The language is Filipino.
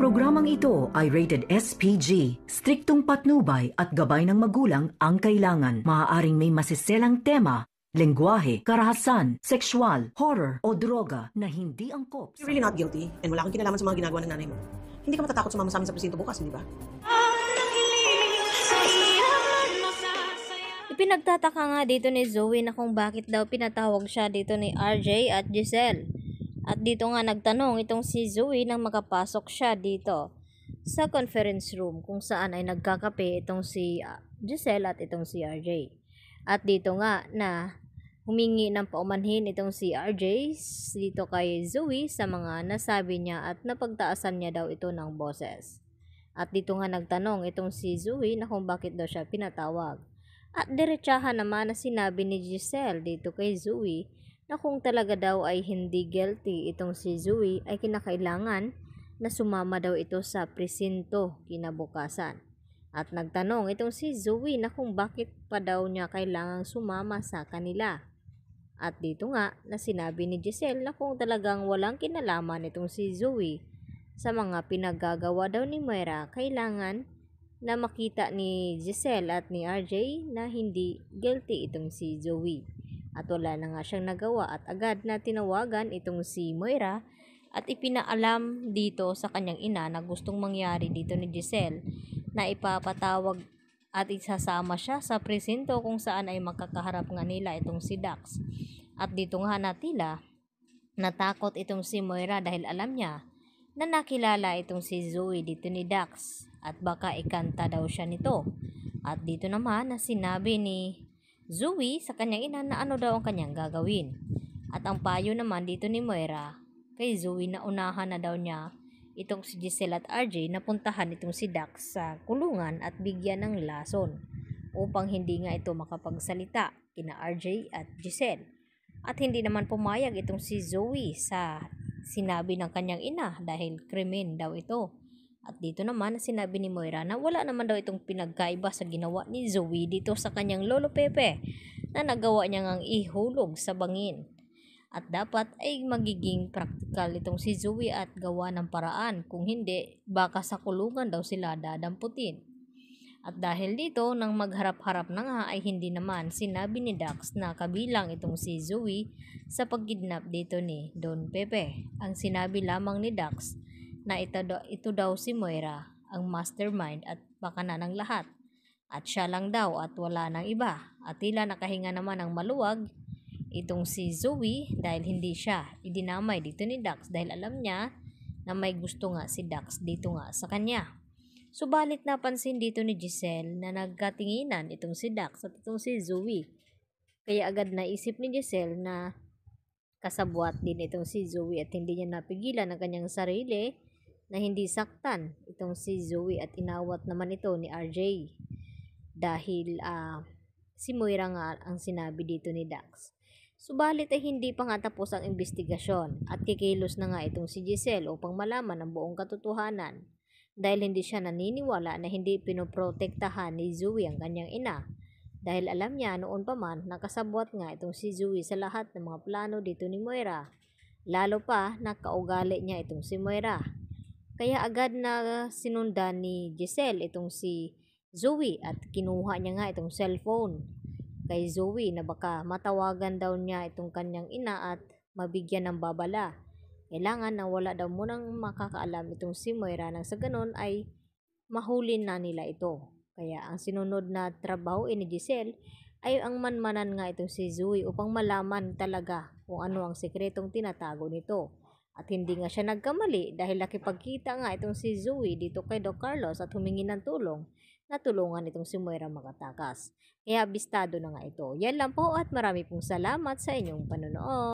programang ito ay rated SPG. Striktong patnubay at gabay ng magulang ang kailangan. Maaaring may masiselang tema lengguwahe, karahasan, sexual, horror, o droga na hindi angkop. You're really not guilty and wala akong kinalaman sa mga ginagawa ng nanay mo. Hindi ka matatakot sumama sa amin sa presinto bukas, di ba? Ipinagtataka nga dito ni Zoe na kung bakit daw pinatawag siya dito ni RJ at Giselle. At dito nga nagtanong itong si Zoe nang makapasok siya dito sa conference room kung saan ay nagkakape itong si ah, Giselle at itong si RJ. At dito nga na humingi ng paumanhin itong si RJ dito kay Zoe sa mga nasabi niya at napagtaasan niya daw ito ng boses. At dito nga nagtanong itong si Zoe na kung bakit daw siya pinatawag. At diretsahan naman na sinabi ni Giselle dito kay Zoe na kung talaga daw ay hindi guilty itong si Zui ay kinakailangan na sumama daw ito sa presinto kinabukasan. At nagtanong itong si Zui na kung bakit pa daw niya kailangang sumama sa kanila. At dito nga na sinabi ni Giselle na kung talagang walang kinalaman itong si Zoe sa mga pinagagawa daw ni Moira, kailangan na makita ni Giselle at ni RJ na hindi guilty itong si Zoe. At wala na nga siyang nagawa at agad na tinawagan itong si Moira at ipinaalam dito sa kanyang ina na gustong mangyari dito ni Giselle na ipapatawag at isasama siya sa presinto kung saan ay makakaharap nga nila itong si Dax. At dito nga natila, natakot itong si Moira dahil alam niya na nakilala itong si Zoe dito ni Dax at baka ikanta daw siya nito. At dito naman na sinabi ni Zoe sa kanyang ina na ano daw ang kanyang gagawin. At ang payo naman dito ni Moira kay Zoe na unahan na daw niya itong si Giselle at RJ na puntahan itong si Dax sa kulungan at bigyan ng lason upang hindi nga ito makapagsalita kina RJ at Giselle. At hindi naman pumayag itong si Zoe sa sinabi ng kanyang ina dahil krimen daw ito. At dito naman sinabi ni Moira na wala naman daw itong pinagkaiba sa ginawa ni Zoe dito sa kanyang lolo Pepe na nagawa niya ngang ihulog sa bangin. At dapat ay magiging practical itong si Zoe at gawa ng paraan kung hindi baka sa kulungan daw sila dadamputin. At dahil dito, nang magharap-harap na nga ay hindi naman sinabi ni Dax na kabilang itong si Zoe sa pagkidnap dito ni Don Pepe. Ang sinabi lamang ni Dax na ito, ito daw si Moira ang mastermind at bakana ng lahat. At siya lang daw at wala nang iba. At tila nakahinga naman ng maluwag itong si Zoe dahil hindi siya idinamay dito ni Dax dahil alam niya na may gusto nga si Dax dito nga sa kanya. Subalit napansin dito ni Giselle na nagkatinginan itong si Dax at itong si Zoe. Kaya agad naisip ni Giselle na kasabwat din itong si Zoe at hindi niya napigilan ang kanyang sarili na hindi saktan itong si Zoe at inawat naman ito ni RJ dahil uh, si Moira nga ang sinabi dito ni Dax. Subalit ay hindi pa nga tapos ang investigasyon at kikilos na nga itong si Giselle upang malaman ang buong katotohanan dahil hindi siya naniniwala na hindi pinoprotektahan ni Zoe ang kanyang ina dahil alam niya noon pa man nakasabwat nga itong si Zoe sa lahat ng mga plano dito ni Moira. Lalo pa nakaugali niya itong si Moira kaya agad na sinundan ni Giselle itong si Zoe at kinuha niya nga itong cellphone kay Zoe na baka matawagan daw niya itong kanyang ina at mabigyan ng babala. Kailangan na wala daw munang makakaalam itong si Moira nang sa ganon ay mahulin na nila ito. Kaya ang sinunod na trabaho ni Giselle ay ang manmanan nga itong si Zoe upang malaman talaga kung ano ang sikretong tinatago nito. At hindi nga siya nagkamali dahil nakipagkita nga itong si Zoe dito kay Doc Carlos at humingi ng tulong na tulungan itong si Moira makatakas. Kaya bistado na nga ito. Yan lang po at marami pong salamat sa inyong panonood.